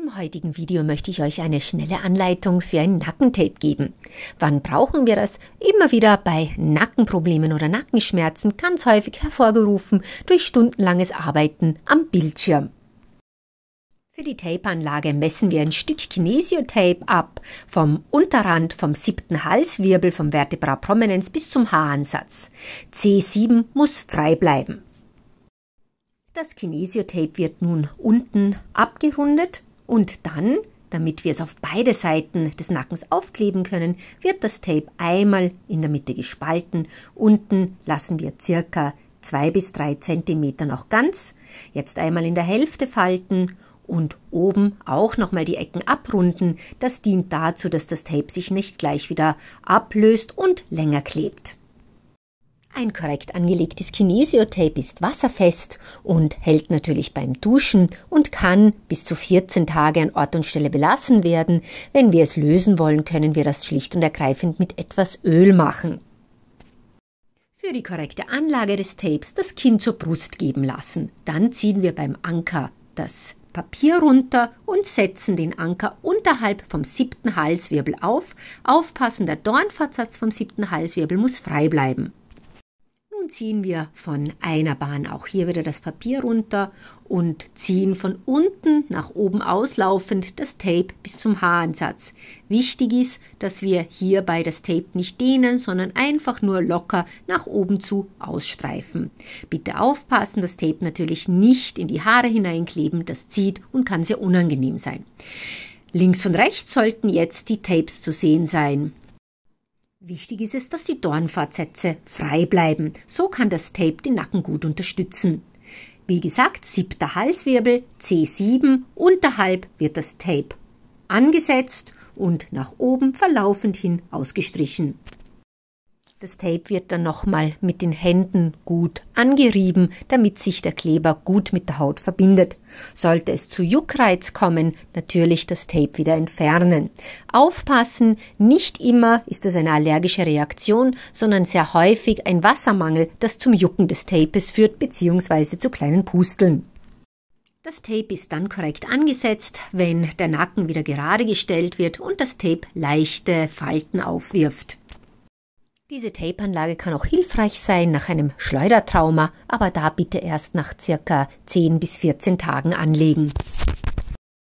Im heutigen Video möchte ich euch eine schnelle Anleitung für ein Nackentape geben. Wann brauchen wir das? Immer wieder bei Nackenproblemen oder Nackenschmerzen, ganz häufig hervorgerufen durch stundenlanges Arbeiten am Bildschirm. Für die Tape-Anlage messen wir ein Stück Kinesiotape ab, vom Unterrand, vom siebten Halswirbel, vom Vertebra Prominence bis zum Haaransatz. C7 muss frei bleiben. Das Kinesiotape wird nun unten abgerundet und dann, damit wir es auf beide Seiten des Nackens aufkleben können, wird das Tape einmal in der Mitte gespalten. Unten lassen wir circa zwei bis drei Zentimeter noch ganz. Jetzt einmal in der Hälfte falten und oben auch nochmal die Ecken abrunden. Das dient dazu, dass das Tape sich nicht gleich wieder ablöst und länger klebt. Ein korrekt angelegtes Kinesiotape ist wasserfest und hält natürlich beim Duschen und kann bis zu 14 Tage an Ort und Stelle belassen werden. Wenn wir es lösen wollen, können wir das schlicht und ergreifend mit etwas Öl machen. Für die korrekte Anlage des Tapes das Kind zur Brust geben lassen. Dann ziehen wir beim Anker das Papier runter und setzen den Anker unterhalb vom siebten Halswirbel auf. Aufpassen, der Dornfortsatz vom siebten Halswirbel muss frei bleiben ziehen wir von einer Bahn auch hier wieder das Papier runter und ziehen von unten nach oben auslaufend das Tape bis zum Haaransatz. Wichtig ist, dass wir hierbei das Tape nicht dehnen, sondern einfach nur locker nach oben zu ausstreifen. Bitte aufpassen, das Tape natürlich nicht in die Haare hineinkleben, das zieht und kann sehr unangenehm sein. Links und rechts sollten jetzt die Tapes zu sehen sein. Wichtig ist es, dass die Dornfortsätze frei bleiben. So kann das Tape den Nacken gut unterstützen. Wie gesagt, siebter Halswirbel, C7, unterhalb wird das Tape angesetzt und nach oben verlaufend hin ausgestrichen. Das Tape wird dann nochmal mit den Händen gut angerieben, damit sich der Kleber gut mit der Haut verbindet. Sollte es zu Juckreiz kommen, natürlich das Tape wieder entfernen. Aufpassen, nicht immer ist es eine allergische Reaktion, sondern sehr häufig ein Wassermangel, das zum Jucken des Tapes führt bzw. zu kleinen Pusteln. Das Tape ist dann korrekt angesetzt, wenn der Nacken wieder gerade gestellt wird und das Tape leichte Falten aufwirft. Diese Tapeanlage kann auch hilfreich sein nach einem Schleudertrauma, aber da bitte erst nach circa 10 bis 14 Tagen anlegen.